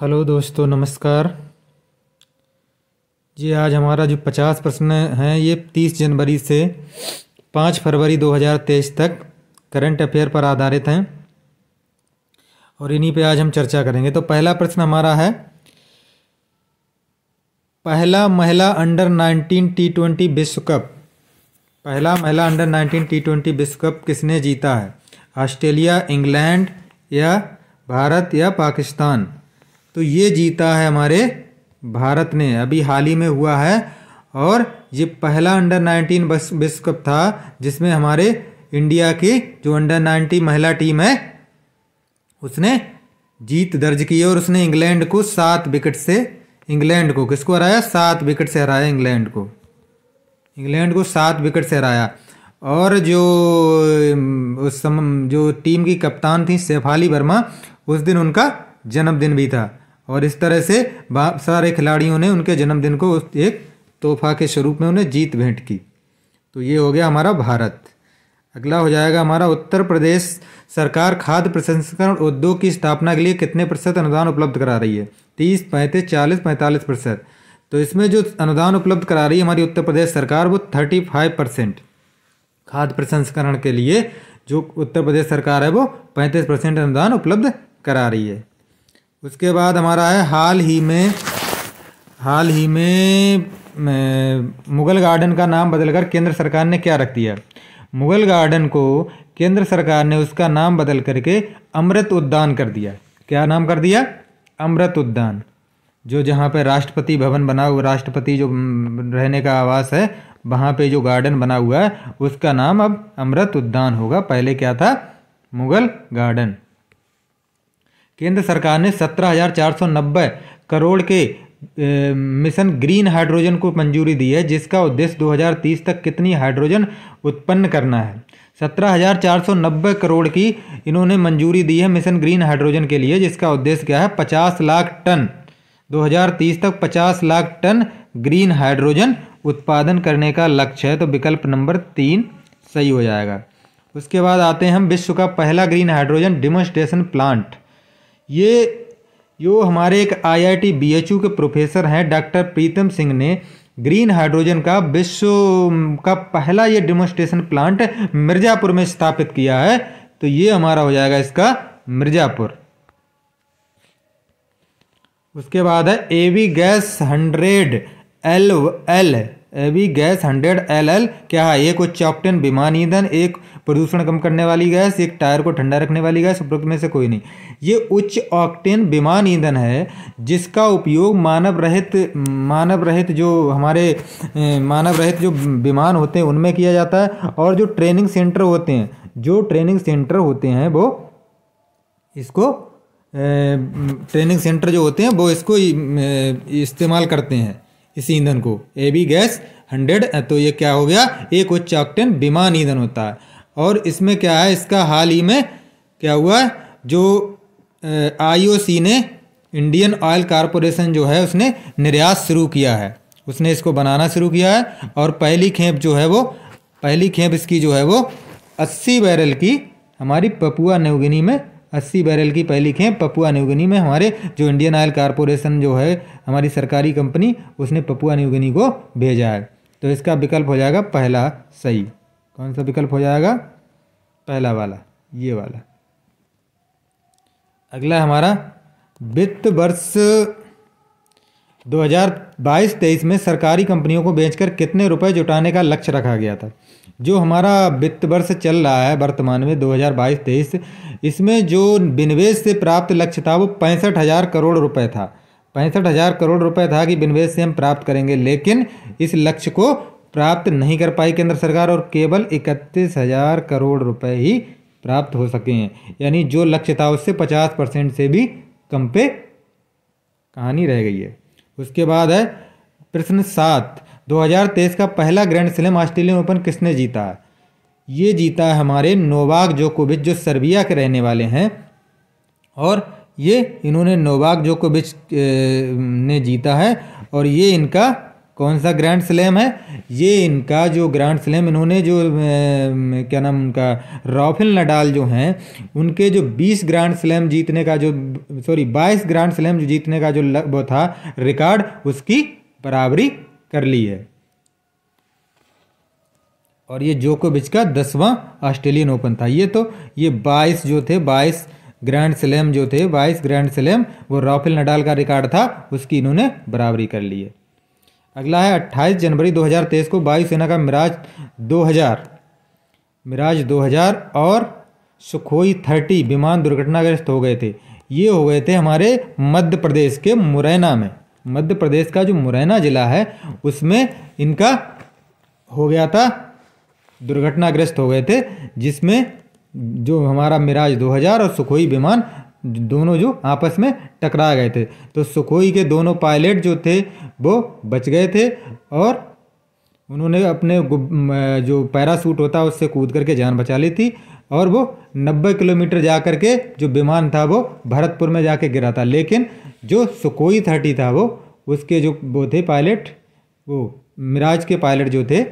hello दोस्तों नमस्कार जी आज हमारा जो पचास प्रश्न हैं ये तीस जनवरी से पाँच फरवरी दो हज़ार तेईस तक करंट अफेयर पर आधारित हैं और इन्हीं पे आज हम चर्चा करेंगे तो पहला प्रश्न हमारा है पहला महिला अंडर नाइनटीन टी ट्वेंटी विश्व कप पहला महिला अंडर नाइनटीन टी ट्वेंटी विश्व कप किसने जीता है ऑस्ट्रेलिया इंग्लैंड या भारत या पाकिस्तान तो ये जीता है हमारे भारत ने अभी हाल ही में हुआ है और ये पहला अंडर 19 बस विश्व कप था जिसमें हमारे इंडिया की जो अंडर 90 महिला टीम है उसने जीत दर्ज की और उसने इंग्लैंड को सात विकेट से इंग्लैंड को किसको हराया सात विकेट से हराया इंग्लैंड को इंग्लैंड को सात विकेट से हराया और जो उस समय जो टीम की कप्तान थी शेफाली वर्मा उस दिन उनका जन्मदिन भी था और इस तरह से सारे खिलाड़ियों ने उनके जन्मदिन को एक तोहफा के स्वरूप में उन्हें जीत भेंट की तो ये हो गया हमारा भारत अगला हो जाएगा हमारा उत्तर प्रदेश सरकार खाद्य प्रसंस्करण उद्योग की स्थापना के लिए कितने प्रतिशत अनुदान उपलब्ध करा रही है तीस पैंतीस चालीस पैंतालीस प्रतिशत तो इसमें जो अनुदान उपलब्ध करा रही है हमारी उत्तर प्रदेश सरकार वो थर्टी फाइव परसेंट खाद्य प्रसंस्करण के लिए जो उत्तर प्रदेश सरकार है वो पैंतीस परसेंट अनुदान उपलब्ध करा रही है उसके बाद हमारा है हाल ही में हाल ही में मुग़ल गार्डन का नाम बदलकर केंद्र सरकार ने क्या रख दिया मुग़ल गार्डन को केंद्र सरकार ने उसका नाम बदल करके अमृत उद्यान कर दिया क्या नाम कर दिया अमृत उद्यान जो जहाँ पे राष्ट्रपति भवन बना हुआ राष्ट्रपति जो रहने का आवास है वहाँ पे जो गार्डन बना हुआ है उसका नाम अब अमृत उद्यान होगा पहले क्या था मुग़ल गार्डन केंद्र सरकार ने सत्रह करोड़ के मिशन ग्रीन हाइड्रोजन को मंजूरी दी है जिसका उद्देश्य 2030 तक कितनी हाइड्रोजन उत्पन्न करना है 17,490 करोड़ की इन्होंने मंजूरी दी है मिशन ग्रीन हाइड्रोजन के लिए जिसका उद्देश्य क्या है 50 लाख टन 2030 तक 50 लाख टन ग्रीन हाइड्रोजन उत्पादन करने का लक्ष्य है तो विकल्प नंबर तीन सही हो जाएगा उसके बाद आते हैं हम विश्व का पहला ग्रीन हाइड्रोजन डिमोस्ट्रेशन प्लांट ये जो हमारे एक आईआईटी बीएचयू के प्रोफेसर हैं डॉक्टर प्रीतम सिंह ने ग्रीन हाइड्रोजन का विश्व का पहला ये डेमोस्ट्रेशन प्लांट मिर्ज़ापुर में स्थापित किया है तो ये हमारा हो जाएगा इसका मिर्ज़ापुर उसके बाद है A V gas hundred L L भी गैस हंड्रेड एल एल क्या है एक उच्च ऑक्टेन विमान ईंधन एक प्रदूषण कम करने वाली गैस एक टायर को ठंडा रखने वाली गैस उपरोक्त में से कोई नहीं ये उच्च ऑक्टेन विमान ईंधन है जिसका उपयोग मानव रहित मानव रहित जो हमारे मानव रहित जो विमान होते हैं उनमें किया जाता है और जो ट्रेनिंग सेंटर होते हैं जो ट्रेनिंग सेंटर होते हैं वो इसको ट्रेनिंग सेंटर जो होते हैं वो इसको इस्तेमाल करते हैं इसी ईंधन को ए बी गैस हंड्रेड तो ये क्या हो गया एक उच्च ऑक्टेन विमान ईंधन होता है और इसमें क्या है इसका हाल ही में क्या हुआ जो आईओसी ने इंडियन ऑयल कॉरपोरेशन जो है उसने निर्यात शुरू किया है उसने इसको बनाना शुरू किया है और पहली खेप जो है वो पहली खेप इसकी जो है वो अस्सी बैरल की हमारी पपुआ नवगिनी में अस्सी बैरल की पहली खेप पपुआ न्यूगनी में हमारे जो इंडियन ऑयल कॉरपोरेशन जो है हमारी सरकारी कंपनी उसने पपुआ न्यूगनी को भेजा है तो इसका विकल्प हो जाएगा पहला सही कौन सा विकल्प हो जाएगा पहला वाला ये वाला अगला हमारा वित्त वर्ष 2022-23 में सरकारी कंपनियों को बेचकर कितने रुपए जुटाने का लक्ष्य रखा गया था जो हमारा वित्त वर्ष चल रहा है वर्तमान में 2022-23 इसमें जो विनिवेश से प्राप्त लक्ष्य था वो पैंसठ हज़ार करोड़ रुपए था पैंसठ हज़ार करोड़ रुपए था कि विनिवेश से हम प्राप्त करेंगे लेकिन इस लक्ष्य को प्राप्त नहीं कर पाई केंद्र सरकार और केवल इकतीस हज़ार करोड़ रुपए ही प्राप्त हो सके हैं यानी जो लक्ष्य था उससे पचास परसेंट से भी कम पे कहानी रह गई है उसके बाद है प्रश्न सात 2023 का पहला ग्रैंड स्लैम ऑस्ट्रेलियन ओपन किसने जीता ये जीता है हमारे नोवाक जोकोविच जो सर्बिया के रहने वाले हैं और ये इन्होंने नोवाक जोकोविच ने जीता है और ये इनका कौन सा ग्रैंड स्लैम है ये इनका जो ग्रैंड स्लैम इन्होंने जो क्या नाम उनका राफेल नडाल जो हैं उनके जो 20 ग्रैंड स्लैम जीतने का जो सॉरी 22 ग्रैंड स्लैम जो जीतने का जो वो था रिकॉर्ड उसकी बराबरी कर ली है और ये जोकोविच का दसवां ऑस्ट्रेलियन ओपन था ये तो ये 22 जो थे 22 ग्रैंड स्लैम जो थे 22 ग्रैंड स्लैम वो राफेल नडाल का रिकॉर्ड था उसकी इन्होंने बराबरी कर ली है अगला है 28 जनवरी 2023 को वायुसेना का मिराज 2000 मिराज 2000 और सुखोई थर्टी विमान दुर्घटनाग्रस्त हो गए थे ये हो गए थे हमारे मध्य प्रदेश के मुरैना में मध्य प्रदेश का जो मुरैना ज़िला है उसमें इनका हो गया था दुर्घटनाग्रस्त हो गए थे जिसमें जो हमारा मिराज 2000 और सुखोई विमान दोनों जो आपस में टकरा गए थे तो सुखोई के दोनों पायलट जो थे वो बच गए थे और उन्होंने अपने जो पैरासूट होता है उससे कूद करके जान बचा ली थी और वो 90 किलोमीटर जा करके जो विमान था वो भरतपुर में जाके गिरा था लेकिन जो सुकोई थर्टी था वो उसके जो वो थे पायलट वो मिराज के पायलट जो थे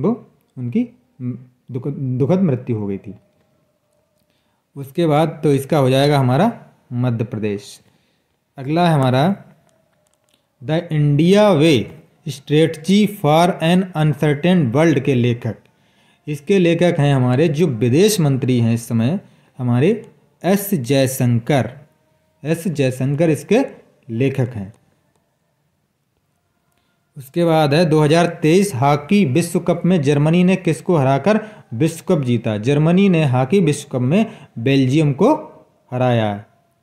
वो उनकी दुख दुखद मृत्यु हो गई थी उसके बाद तो इसका हो जाएगा हमारा मध्य प्रदेश अगला है हमारा the India way strategy for an uncertain world के लेखक इसके लेखक हैं हमारे जो विदेश मंत्री हैं इस समय हमारे एस जयशंकर एस जयशंकर इसके लेखक हैं उसके बाद है 2023 हॉकी विश्व कप में जर्मनी ने किसको हराकर विश्व कप जीता जर्मनी ने हॉकी विश्व कप में बेल्जियम को हराया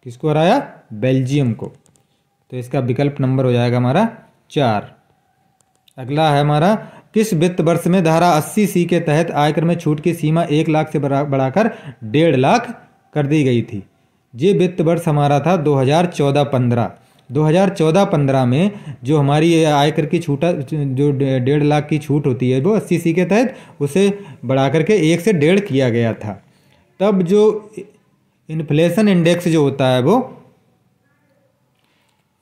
किसको हराया बेल्जियम को तो इसका विकल्प नंबर हो जाएगा हमारा चार अगला है हमारा किस वित्त वर्ष में धारा अस्सी सी के तहत आयकर में छूट की सीमा एक लाख से बढ़ाकर डेढ़ लाख कर दी गई थी ये वित्त वर्ष हमारा था 2014-15 2014-15 में जो हमारी आयकर की छूटा जो डेढ़ लाख की छूट होती है वो अस्सी सी के तहत उसे बढ़ा करके एक से डेढ़ किया गया था तब जो इन्फ्लेशन इंडेक्स जो होता है वो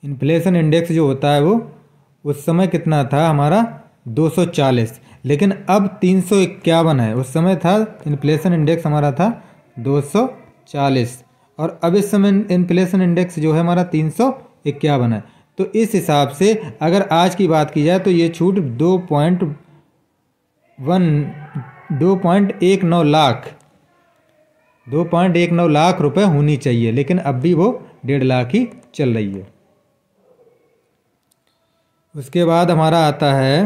इन्फ्लेशन इंडेक्स जो होता है वो उस समय कितना था हमारा 240 लेकिन अब तीन है उस समय था इन्फ्लेशन इंडेक्स हमारा था 240 और अब इस समय इन्फ्लेशन इंडेक्स जो है हमारा तीन सौ इक्यावन है तो इस हिसाब से अगर आज की बात की जाए तो ये छूट दो पॉइंट वन दो पॉइंट एक नौ लाख दो पॉइंट एक नौ लाख रुपए होनी चाहिए लेकिन अब भी वो डेढ़ लाख ही चल रही है उसके बाद हमारा आता है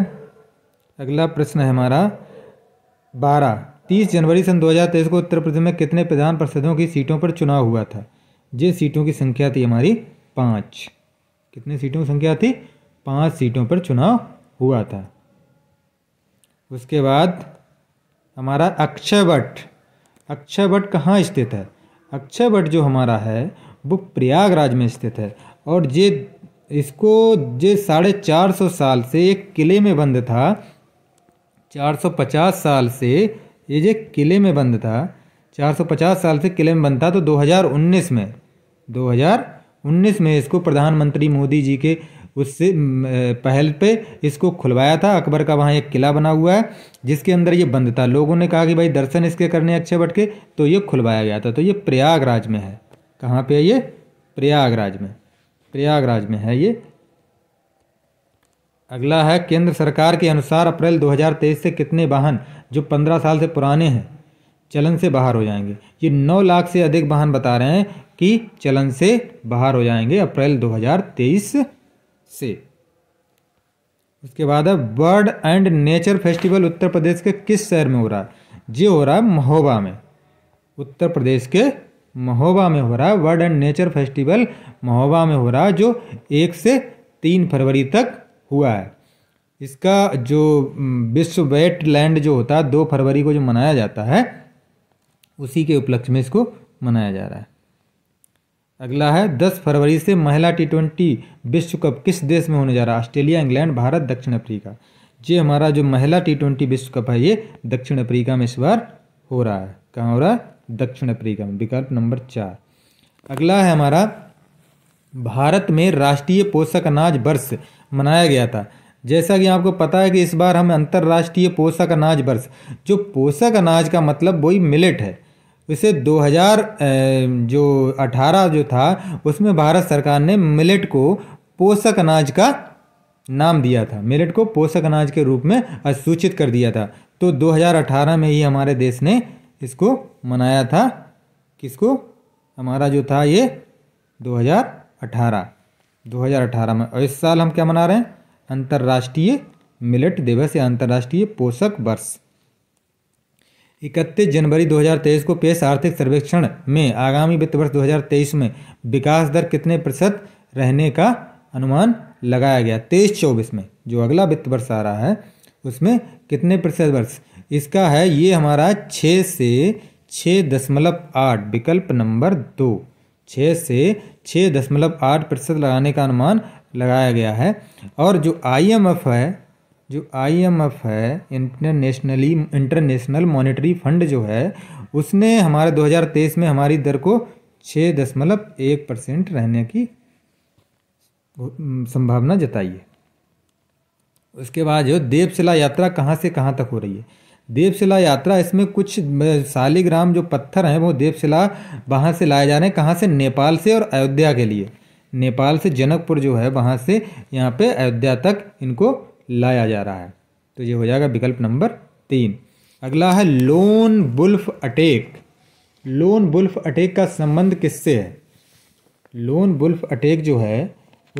अगला प्रश्न है हमारा बारह तीस जनवरी सन दो को उत्तर प्रदेश में कितने विधान परिषदों की सीटों पर चुनाव हुआ था जिस सीटों की संख्या थी हमारी पाँच कितने सीटों की संख्या थी पाँच सीटों पर चुनाव हुआ था उसके बाद हमारा अक्षय भट्ट अक्षय भट्ट कहाँ स्थित है अक्षय भट्ट जो हमारा है वो प्रयागराज में स्थित है और ये इसको जे साढ़े चार सौ साल से एक किले में बंद था चार सौ पचास साल से ये जो किले में बंद था 450 साल से किले में बंद था तो 2019 में 2019 में इसको प्रधानमंत्री मोदी जी के उससे पहल पे इसको खुलवाया था अकबर का वहाँ एक किला बना हुआ है जिसके अंदर ये बंद था लोगों ने कहा कि भाई दर्शन इसके करने अच्छे बट के तो ये खुलवाया गया था तो ये प्रयागराज में है कहाँ पे है ये प्रयागराज में प्रयागराज में है ये अगला है केंद्र सरकार के अनुसार अप्रैल 2023 से कितने वाहन जो 15 साल से पुराने हैं चलन से बाहर हो जाएंगे ये 9 लाख से अधिक वाहन बता रहे हैं कि चलन से बाहर हो जाएंगे अप्रैल 2023 से उसके बाद है bird and nature festival Uttar Pradesh के किस शहर में हो रहा है ये हो रहा है महोबा में उत्तर प्रदेश के महोबा में हो रहा है world and nature festival Mahoba में हो रहा है जो एक से तीन फरवरी तक हुआ है इसका जो विश्व वेट लैंड जो होता है दो फरवरी को जो मनाया जाता है उसी के उपलक्ष्य में इसको मनाया जा रहा है अगला है दस फरवरी से महिला टी ट्वेंटी विश्व कप किस देश में होने जा रहा है ऑस्ट्रेलिया इंग्लैंड भारत दक्षिण अफ्रीका ये हमारा जो महिला टी ट्वेंटी विश्व कप है ये दक्षिण अफ्रीका में इस बार हो रहा है कहाँ हो रहा है दक्षिण अफ्रीका में विकल्प नंबर चार अगला है हमारा भारत में राष्ट्रीय पोषक अनाज वर्ष मनाया गया था जैसा कि आपको पता है कि इस बार हम अंतर्राष्ट्रीय पोषक अनाज वर्ष जो पोषक अनाज का मतलब वही मिलेट है इसे 2000 जो 18 जो था उसमें भारत सरकार ने मिलेट को पोषक अनाज का नाम दिया था मिलेट को पोषक अनाज के रूप में असूचित कर दिया था तो 2018 में ही हमारे देश ने इसको मनाया था किसको हमारा जो था ये 2018 2018 में और इस साल हम क्या मना रहे हैं अंतर्राष्ट्रीय मिलेट दिवस या अंतर्राष्ट्रीय पोषक वर्ष इकतीस जनवरी 2023 को पेश आर्थिक सर्वेक्षण में आगामी वित्त वर्ष 2023 में विकास दर कितने प्रतिशत रहने का अनुमान लगाया गया तेईस चौबीस में जो अगला वित्त वर्ष आ रहा है उसमें कितने प्रतिशत वर्ष इसका है ये हमारा छः से छः दशमलव आठ विकल्प नंबर दो छः से छः दशमलव आठ प्रतिशत लगाने का अनुमान लगाया गया है और जो आईएमएफ है जो आईएमएफ है इंटरनेशनली इंटरनेशनल मॉनेटरी फंड जो है उसने हमारे 2023 में हमारी दर को छः दशमलव एक परसेंट रहने की संभावना जताई है उसके बाद जो देवशिला यात्रा कहाँ से कहाँ तक हो रही है देवशिला यात्रा इसमें कुछ शालीग्राम जो पत्थर हैं वो देवशिला वहाँ से लाए जा रहे हैं कहाँ से नेपाल से और अयोध्या के लिए नेपाल से जनकपुर जो है वहाँ से यहाँ पे अयोध्या तक इनको लाया जा रहा है तो ये हो जाएगा विकल्प नंबर तीन अगला है lone wolf attack lone wolf attack का संबंध किससे है लोन बुल्फ अटैक जो है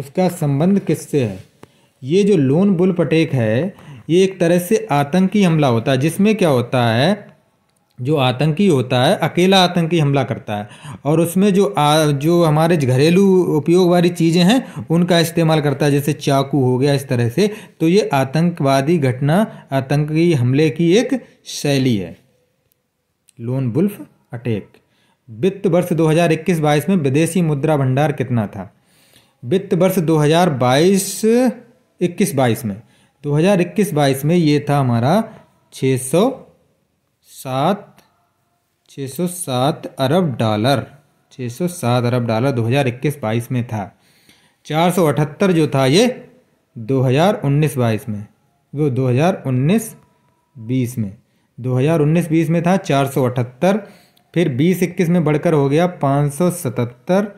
उसका संबंध किससे है ये जो लोन बुल्फ अटैक है ये एक तरह से आतंकी हमला होता है जिसमें क्या होता है जो आतंकी होता है अकेला आतंकी हमला करता है और उसमें जो आ, जो हमारे घरेलू उपयोग वाली चीज़ें हैं उनका इस्तेमाल करता है जैसे चाकू हो गया इस तरह से तो ये आतंकवादी घटना आतंकी हमले की एक शैली है लोन बुल्फ अटैक वित्त वर्ष 2021-22 में विदेशी मुद्रा भंडार कितना था वित्त वर्ष दो हज़ार बाईस में दो हज़ार इक्कीस बाईस में ये था हमारा छः सौ सात छः सौ सात अरब डॉलर छः सौ सात अरब डॉलर दो हज़ार इक्कीस बाईस में था चार सौ अठहत्तर जो था ये दो हज़ार उन्नीस बाईस में वो दो हज़ार उन्नीस बीस में दो हज़ार उन्नीस बीस में था चार सौ अठहत्तर फिर बीस इक्कीस में बढ़कर हो गया पाँच सौ सतहत्तर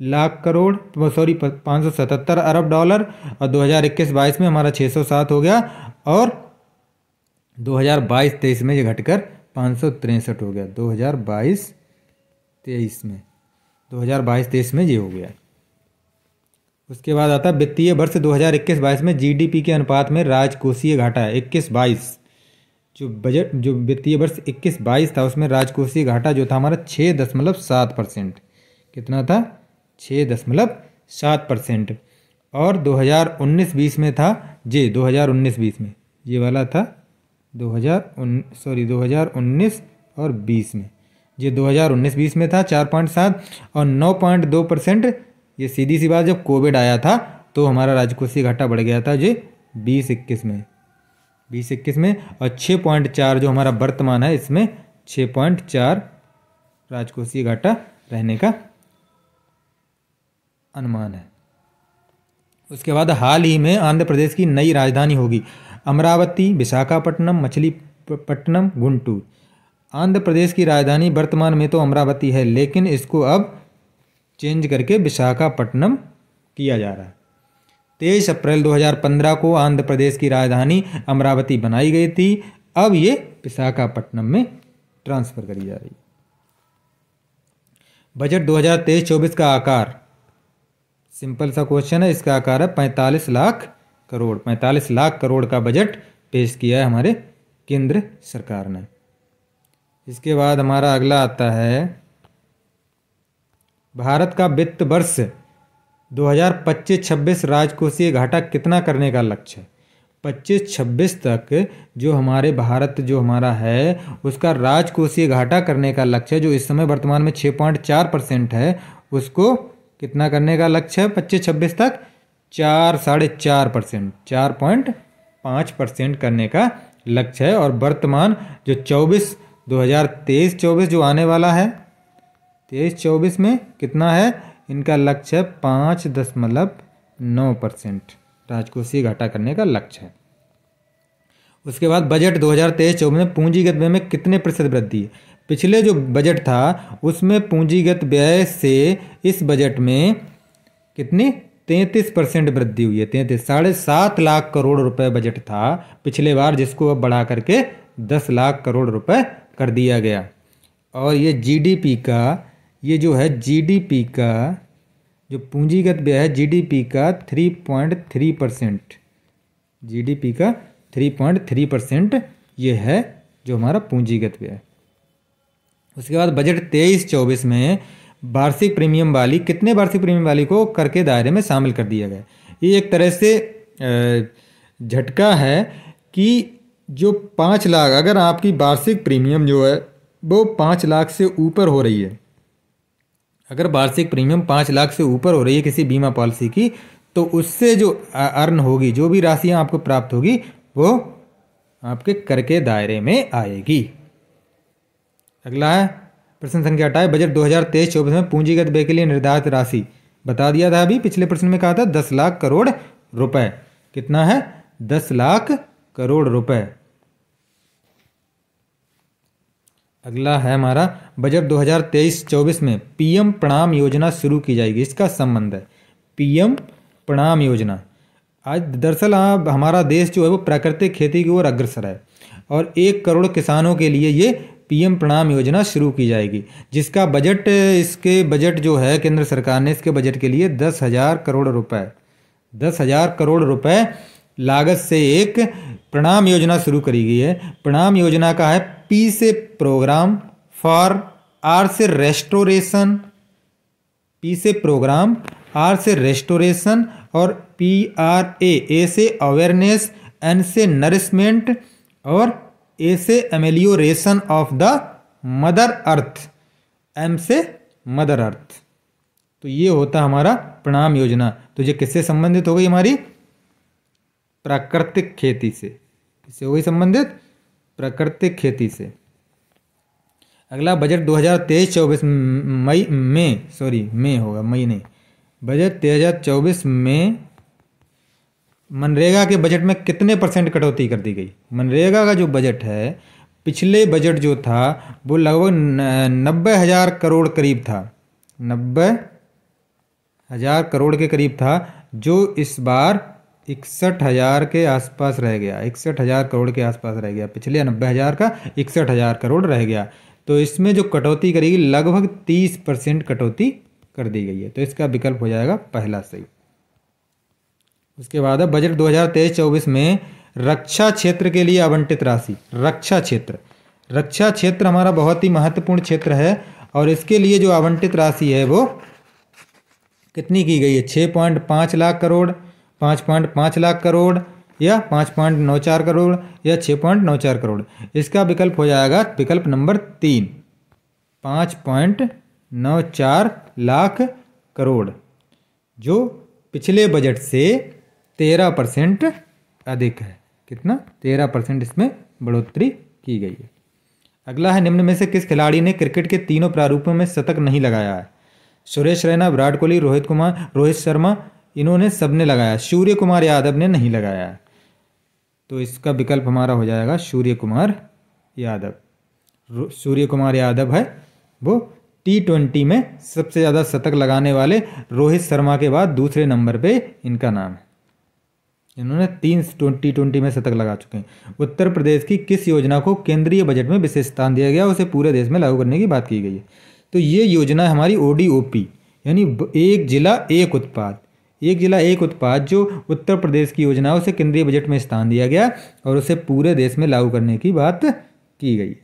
लाख करोड़ सॉरी पाँच सौ सतहत्तर अरब डॉलर और 2021-22 में हमारा 607 हो गया और 2022-23 में ये घटकर पाँच सौ तिरसठ हो गया 2022-23 में 2022-23 में ये हो गया उसके बाद आता वित्तीय वर्ष 2021-22 में जीडीपी के अनुपात में राजकोषीय घाटा है इक्कीस बाईस जो बजट जो वित्तीय वर्ष इक्कीस बाईस था उसमें राजकोषीय घाटा जो था हमारा छः दशमलव सात परसेंट कितना था छः दशमलव सात परसेंट और 2019-20 में था जे 2019-20 में ये वाला था 2019 सॉरी 2019 और 20 में ये 2019-20 में था 4.7 और 9.2 परसेंट ये सीधी सी बात जब कोविड आया था तो हमारा राजकोषीय घाटा बढ़ गया था जी बीस इक्कीस में बीस इक्कीस में और छः पॉइंट चार जो हमारा वर्तमान है इसमें छः पॉइंट चार राजकोषीय घाटा रहने का अनुमान है उसके बाद हाल ही में आंध्र प्रदेश की नई राजधानी होगी अमरावती विशाखापट्टनम मछलीपट्टनम गुंटूर आंध्र प्रदेश की राजधानी वर्तमान में तो अमरावती है लेकिन इसको अब चेंज करके विशाखापट्टनम किया जा रहा है तेईस अप्रैल 2015 को आंध्र प्रदेश की राजधानी अमरावती बनाई गई थी अब ये विशाखापट्टनम में ट्रांसफ़र करी जा रही है बजट 2023-24 का आकार सिंपल सा क्वेश्चन है इसका आकार है पैंतालीस लाख करोड़ पैंतालीस लाख करोड़ का बजट पेश किया है हमारे केंद्र सरकार ने इसके बाद हमारा अगला आता है भारत का वित्त वर्ष 2025-26 राजकोषीय घाटा कितना करने का लक्ष्य है पच्चीस छब्बीस तक जो हमारे भारत जो हमारा है उसका राजकोषीय घाटा करने का लक्ष्य जो इस समय वर्तमान में छः पॉइंट चार परसेंट है उसको कितना करने का लक्ष्य है पच्चीस छब्बीस तक चार साढ़े चार परसेंट चार पॉइंट पाँच परसेंट करने का लक्ष्य है और वर्तमान जो चौबीस दो हज़ार तेईस चौबीस जो आने वाला है तेईस चौबीस में कितना है इनका लक्ष्य है पाँच दशमलव नौ परसेंट राजकोषीय घाटा करने का लक्ष्य है उसके बाद बजट दो हजार तेईस चौबीस में पूंजीगत में कितने प्रतिशत वृद्धि है पिछले जो बजट था उसमें पूंजीगत व्यय से इस बजट में कितनी तैंतीस परसेंट वृद्धि हुई है तैंतीस साढ़े सात लाख करोड़ रुपए बजट था पिछले बार जिसको अब बढ़ा करके दस लाख करोड़ रुपए कर दिया गया और ये जीडीपी का ये जो है जीडीपी का जो पूंजीगत व्यय है जीडीपी का थ्री पॉइंट थ्री परसेंट जी का थ्री पॉइंट थ्री परसेंट ये है जो हमारा पूंजीगत व्यय उसके बाद बजट तेईस चौबीस में वार्षिक प्रीमियम वाली कितने वार्षिक प्रीमियम वाली को कर के दायरे में शामिल कर दिया गया ये एक तरह से झटका है कि जो पाँच लाख अगर आपकी वार्षिक प्रीमियम जो है वो पाँच लाख से ऊपर हो रही है अगर वार्षिक प्रीमियम पाँच लाख से ऊपर हो रही है किसी बीमा पॉलिसी की तो उससे जो अर्न होगी जो भी राशियाँ आपको प्राप्त होगी वो आपके कर के दायरे में आएगी अगला है प्रश्न संख्या अट्ठाईस बजट दो हज़ार तेईस चौबीस में पूंजीगत व्यय के लिए निर्धारित राशि बता दिया था अभी पिछले प्रश्न में कहा था दस लाख करोड़ रुपए कितना है दस लाख करोड़ रुपए अगला है हमारा बजट 2023-24 में पीएम प्रणाम योजना शुरू की जाएगी इसका संबंध है पीएम प्रणाम योजना आज दरअसल हमारा देश जो है वो प्राकृतिक खेती की ओर अग्रसर है और एक करोड़ किसानों के लिए ये पीएम प्रणाम योजना शुरू की जाएगी जिसका बजट इसके बजट जो है केंद्र सरकार ने इसके बजट के लिए दस हज़ार करोड़ रुपए दस हज़ार करोड़ रुपए लागत से एक प्रणाम योजना शुरू करी गई है प्रणाम योजना का है पी से प्रोग्राम फॉर आर से रेस्टोरेशन पी से प्रोग्राम आर से रेस्टोरेशन और पी आर ए ए से अवेयरनेस एन से नरिशमेंट और ए से amelioration of the mother earth M से मदर अर्थ तो ये होता हमारा प्रणाम योजना तो ये किससे संबंधित हो गई हमारी प्राकृतिक खेती से किससे हो गई संबंधित प्राकृतिक खेती से अगला बजट 2023-24 मई में सॉरी मई होगा मई नहीं बजट 2024 में मनरेगा के बजट में कितने परसेंट कटौती कर दी गई मनरेगा का जो बजट है पिछले बजट जो था वो लगभग नब्बे हज़ार करोड़ करीब था नब्बे हज़ार करोड़ के करीब था जो इस बार इकसठ हज़ार के आसपास रह गया इकसठ हज़ार करोड़ के आसपास रह गया पिछले नब्बे हज़ार का इकसठ हज़ार करोड़ रह गया तो इसमें जो कटौती करेगी लगभग तीस परसेंट कटौती कर दी गई है तो इसका विकल्प हो जाएगा पहला सही उसके बाद है बजट 2023-24 में रक्षा क्षेत्र के लिए आवंटित राशि रक्षा क्षेत्र रक्षा क्षेत्र हमारा बहुत ही महत्वपूर्ण क्षेत्र है और इसके लिए जो आवंटित राशि है वो कितनी की गई है छः पॉइंट पाँच लाख करोड़ पाँच पॉइंट पाँच लाख करोड़ या पाँच पॉइंट नौ चार करोड़ या छः पॉइंट नौ चार करोड़ इसका विकल्प हो जाएगा विकल्प नंबर तीन पाँच पॉइंट नौ चार लाख करोड़ जो पिछले बजट से तेरह परसेंट अधिक है कितना तेरह परसेंट इसमें बढ़ोतरी की गई है अगला है निम्न में से किस खिलाड़ी ने क्रिकेट के तीनों प्रारूपों में शतक नहीं लगाया है सुरेश रैना विराट कोहली रोहित कुमार रोहित शर्मा इन्होंने सबने लगाया सूर्य कुमार यादव ने नहीं लगाया तो इसका विकल्प हमारा हो जाएगा सूर्य कुमार यादव सूर्य कुमार यादव है वो टी ट्वेंटी में सबसे ज़्यादा शतक लगाने वाले रोहित शर्मा के बाद दूसरे नंबर पे इनका नाम है इन्होंने तीन ट्वेंटी ट्वेंटी में शतक लगा चुके हैं उत्तर प्रदेश की किस योजना को केंद्रीय बजट में विशेष स्थान दिया गया उसे पूरे देश में लागू करने की बात की गई है तो ये योजना हमारी ओ यानी एक जिला एक उत्पाद एक जिला एक उत्पाद जो उत्तर प्रदेश की योजना उसे केंद्रीय बजट में स्थान दिया गया और उसे पूरे देश में लागू करने की बात की गई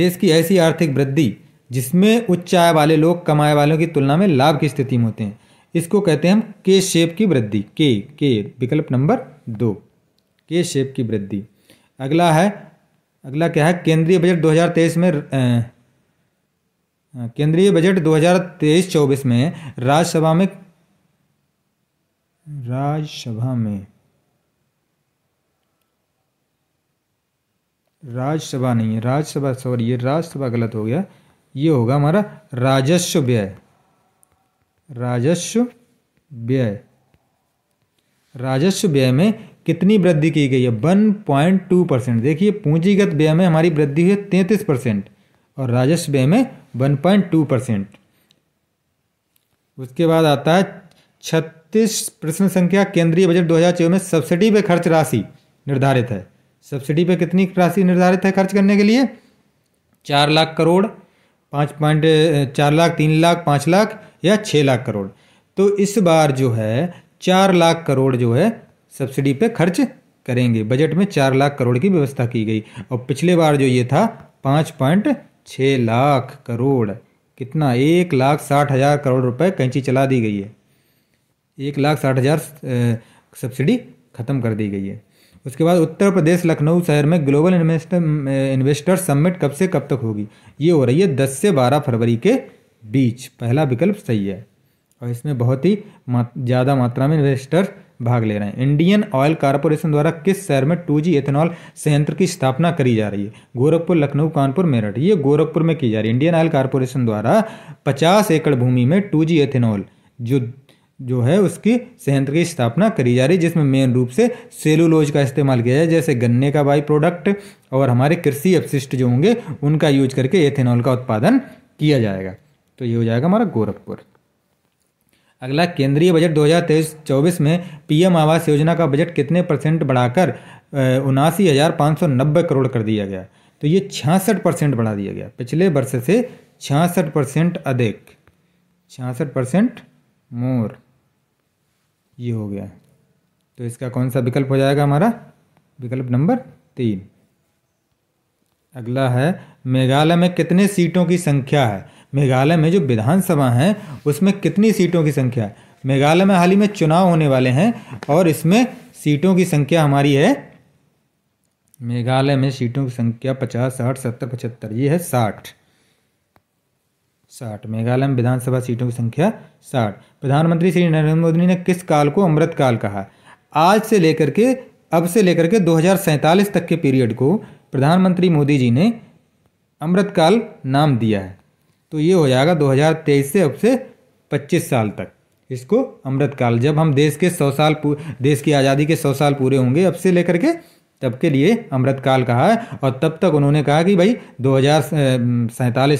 देश की ऐसी आर्थिक वृद्धि जिसमें उच्च आय वाले लोग कमाए वालों की तुलना में लाभ की स्थिति में होते हैं इसको कहते हैं हम के शेप की वृद्धि के के विकल्प नंबर दो के शेप की वृद्धि अगला है अगला क्या है केंद्रीय बजट 2023 में केंद्रीय बजट 2023-24 में राज्यसभा में राज्यसभा में राज्यसभा नहीं है राज्यसभा सॉरी ये राज्यसभा गलत हो गया ये होगा हमारा राजस्व व्यय राजस्व व्यय राजस्व व्यय में कितनी वृद्धि की गई है वन पॉइंट टू परसेंट देखिए पूंजीगत व्यय में हमारी वृद्धि हुई है तैंतीस परसेंट और राजस्व व्यय में वन पॉइंट टू परसेंट उसके बाद आता है छत्तीस प्रश्न संख्या केंद्रीय बजट दो हज़ार चौबीस में सब्सिडी पे खर्च राशि निर्धारित है सब्सिडी पे कितनी राशि निर्धारित है खर्च करने के लिए चार लाख करोड़ पाँच पॉइंट चार लाख तीन लाख पाँच लाख या छः लाख करोड़ तो इस बार जो है चार लाख करोड़ जो है सब्सिडी पे खर्च करेंगे बजट में चार लाख करोड़ की व्यवस्था की गई और पिछले बार जो ये था पाँच पॉइंट छः लाख करोड़ कितना एक लाख साठ हज़ार करोड़ रुपए कैंची चला दी गई है एक लाख साठ हज़ार सब्सिडी ख़त्म कर दी गई है उसके बाद उत्तर प्रदेश लखनऊ शहर में ग्लोबल इन्वेस्टर इन्वेस्टर समिट कब से कब तक होगी ये हो रही है दस से बारह फरवरी के बीच पहला विकल्प सही है और इसमें बहुत ही मात, ज़्यादा मात्रा में इन्वेस्टर भाग ले रहे हैं इंडियन ऑयल कॉरपोरेशन द्वारा किस शहर में टू जी एथेनॉल संयंत्र की स्थापना करी जा रही है गोरखपुर लखनऊ कानपुर मेरठ ये गोरखपुर में की जा रही है इंडियन ऑयल कॉरपोरेशन द्वारा पचास एकड़ भूमि में टू जी एथेनॉल जो जो है उसकी संयंत्र की स्थापना करी जा रही है जिसमें मेन रूप से सेलुलोज का इस्तेमाल किया जाए जैसे गन्ने का बाई प्रोडक्ट और हमारे कृषि अपशिष्ट जो होंगे उनका यूज करके एथेनॉल का उत्पादन किया जाएगा तो ये हो जाएगा हमारा गोरखपुर अगला केंद्रीय बजट 2023-24 में पीएम आवास योजना का बजट कितने परसेंट बढ़ाकर उनासी हज़ार पाँच सौ नब्बे करोड़ कर दिया गया तो ये छियासठ परसेंट बढ़ा दिया गया पिछले वर्ष से छियासठ परसेंट अधिक छियासठ परसेंट मोर ये हो गया तो इसका कौन सा विकल्प हो जाएगा हमारा विकल्प नंबर तीन अगला है मेघालय में कितने सीटों की संख्या है मेघालय में जो विधानसभा है उसमें कितनी सीटों की संख्या है मेघालय में हाल ही में चुनाव होने वाले हैं और इसमें सीटों की संख्या हमारी है मेघालय में सीटों की संख्या पचास साठ सत्तर पचहत्तर ये है साठ साठ मेघालय में विधानसभा सीटों की संख्या साठ प्रधानमंत्री श्री नरेंद्र मोदी ने किस काल को अमृत काल कहा आज से लेकर के अब से लेकर के दो तक के पीरियड को प्रधानमंत्री मोदी जी ने अमृतकाल नाम दिया है तो ये हो जाएगा 2023 से अब से 25 साल तक इसको अमृतकाल जब हम देश के सौ साल देश की आज़ादी के सौ साल पूरे होंगे अब से लेकर के तब के लिए अमृतकाल कहा है और तब तक उन्होंने कहा कि भाई दो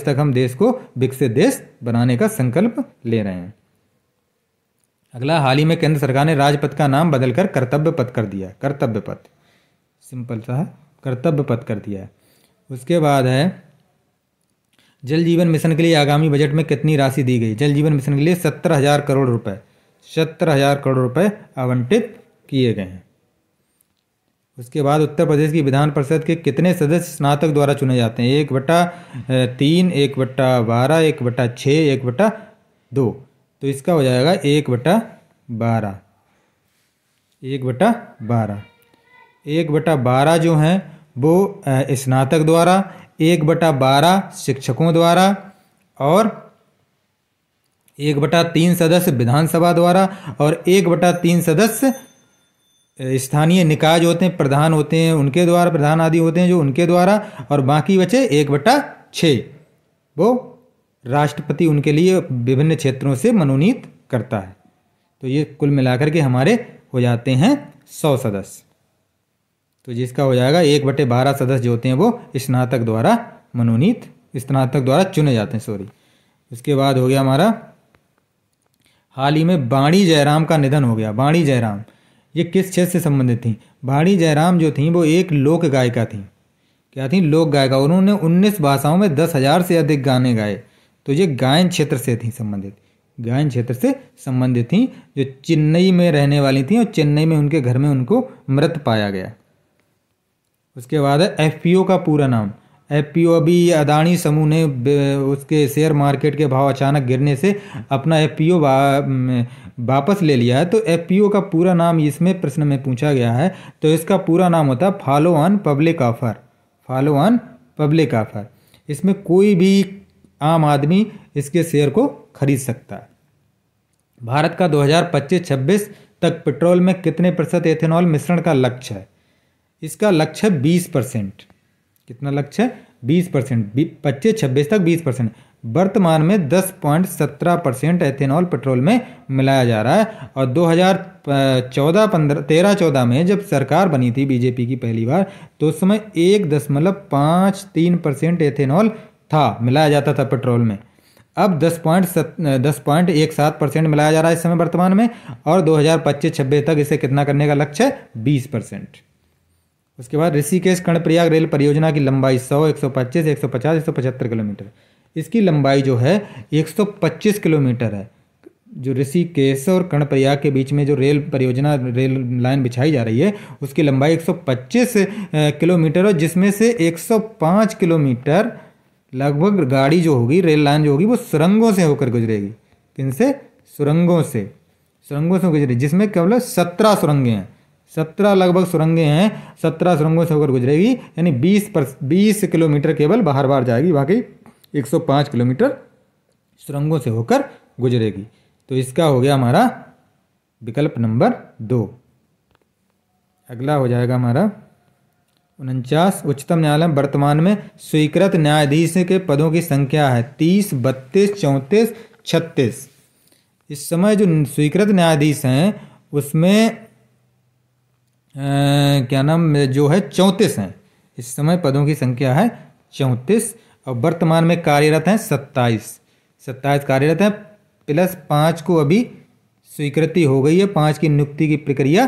तक हम देश को विकसित देश बनाने का संकल्प ले रहे हैं अगला हाल ही में केंद्र सरकार ने राजपथ का नाम बदलकर कर्तव्य पथ कर दिया कर्तव्य पथ सिंपल सा कर्तव्य पथ कर दिया है उसके बाद है जल जीवन मिशन के लिए आगामी बजट में कितनी राशि दी गई जल जीवन मिशन के लिए सत्तर हज़ार करोड़ रुपए सत्तर हज़ार करोड़ रुपए आवंटित किए गए हैं उसके बाद उत्तर प्रदेश की विधान परिषद के कितने सदस्य स्नातक द्वारा चुने जाते हैं एक बट्टा तीन एक बट्टा बारह एक बट्टा छः एक बट्टा दो तो इसका हो जाएगा एक बट्टा बारह एक बट्टा बारह एक बटा बारह जो हैं वो स्नातक द्वारा एक बटा बारह शिक्षकों द्वारा और एक बटा तीन सदस्य विधानसभा द्वारा और एक बटा तीन सदस्य स्थानीय निकाय जो होते हैं प्रधान होते हैं उनके द्वारा प्रधान आदि होते हैं जो उनके द्वारा और बाकी बचे एक बट्टा छ वो राष्ट्रपति उनके लिए विभिन्न क्षेत्रों से मनोनीत करता है तो ये कुल मिलाकर के हमारे हो जाते हैं सौ सदस्य तो जिसका हो जाएगा एक बटे बारह सदस्य जो होते हैं वो स्नातक द्वारा मनोनीत स्नातक द्वारा चुने जाते हैं सॉरी उसके बाद हो गया हमारा हाल ही में बाणी जयराम का निधन हो गया बाणी जयराम ये किस क्षेत्र से संबंधित थीं भाड़ी जयराम जो थीं वो एक लोक गायिका थीं क्या थीं लोक गायिका उन्होंने 19 भाषाओं में दस हज़ार से अधिक गाने गाए तो ये गायन क्षेत्र से थीं संबंधित गायन क्षेत्र से संबंधित थीं जो चेन्नई में रहने वाली थीं और चेन्नई में उनके घर में उनको मृत पाया गया उसके बाद है एफ का पूरा नाम एफपीओ अभी अदानी समूह ने उसके शेयर मार्केट के भाव अचानक गिरने से अपना एफपीओ वापस ले लिया है तो एफपीओ का पूरा नाम इसमें प्रश्न में पूछा गया है तो इसका पूरा नाम होता है follow on public offer follow on public offer इसमें कोई भी आम आदमी इसके शेयर को खरीद सकता है भारत का 2025-26 तक पेट्रोल में कितने प्रतिशत एथेनॉल मिश्रण का लक्ष्य है इसका लक्ष्य बीस परसेंट कितना लक्ष्य बीस परसेंट पच्चीस छब्बीस तक बीस परसेंट वर्तमान में दस पॉइंट सत्रह परसेंट एथेनॉल पेट्रोल में मिलाया जा रहा है और दो हज़ार चौदह पंद्रह तेरह चौदह में जब सरकार बनी थी बीजेपी की पहली बार तो उस समय एक दशमलव पाँच तीन परसेंट एथेनॉल था मिलाया जाता था पेट्रोल में अब दस पॉइंट सत दस पॉइंट एक सात परसेंट मिलाया जा रहा है इस समय वर्तमान में और दो हज़ार पच्चीस छब्बीस तक इसे कितना करने का लक्ष्य है बीस परसेंट उसके बाद ऋषिकेश कर्णप्रयाग रेल परियोजना की लंबाई 100, 125, 150, 175 किलोमीटर इसकी लंबाई जो है 125 किलोमीटर है जो ऋषिकेश और कर्णप्रयाग के बीच में जो रेल परियोजना रेल लाइन बिछाई जा रही है उसकी लंबाई 125 किलोमीटर और जिसमें से 105 किलोमीटर लगभग गाड़ी जो होगी रेल लाइन जो होगी वो सुरंगों से होकर गुजरेगी से सुरंगों से सुरंगों से गुजरेगी जिसमें केवल सत्रह सुरंगें हैं सत्रह लगभग सुरंगें हैं सत्रह सुरंगों से होकर गुजरेगी यानी बीस पर बीस किलोमीटर केवल बाहर बार जाएगी बाकी एक सौ पाँच किलोमीटर सुरंगों से होकर गुजरेगी तो इसका हो गया हमारा विकल्प नंबर दो अगला हो जाएगा हमारा उनचास उच्चतम न्यायालय वर्तमान में स्वीकृत न्यायाधीश के पदों की संख्या है तीस बत्तीस चौंतीस छत्तीस इस समय जो स्वीकृत न्यायाधीश हैं उसमें क्या नाम जो है चौंतीस हैं इस समय पदों की संख्या है चौंतीस और वर्तमान में कार्यरत हैं सत्ताईस सत्ताईस कार्यरत हैं प्लस पाँच को अभी स्वीकृति हो गई है पाँच की नियुक्ति की प्रक्रिया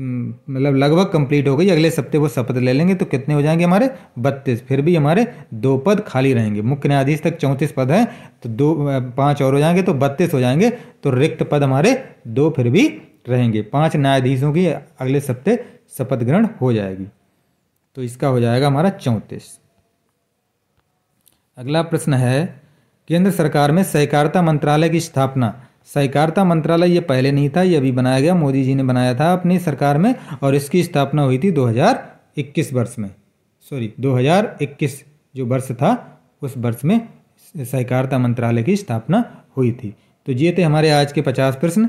मतलब लगभग कंप्लीट हो गई अगले सप्ते वो शपथ ले लेंगे तो कितने हो जाएंगे हमारे बत्तीस फिर भी हमारे दो पद खाली रहेंगे मुख्य न्यायाधीश तक चौंतीस पद हैं तो दो पाँच और हो जाएंगे तो बत्तीस हो जाएंगे तो रिक्त पद हमारे दो फिर भी रहेंगे पांच न्यायाधीशों की अगले सप्ते शपथ ग्रहण हो जाएगी तो इसका हो जाएगा हमारा चौंतीस अगला प्रश्न है केंद्र सरकार में सहकारिता मंत्रालय की स्थापना सहकारिता मंत्रालय ये पहले नहीं था ये अभी बनाया गया मोदी जी ने बनाया था अपनी सरकार में और इसकी स्थापना हुई थी 2021 वर्ष में सॉरी 2021 जो वर्ष था उस वर्ष में सहकारिता मंत्रालय की स्थापना हुई थी तो ये थे हमारे आज के पचास प्रश्न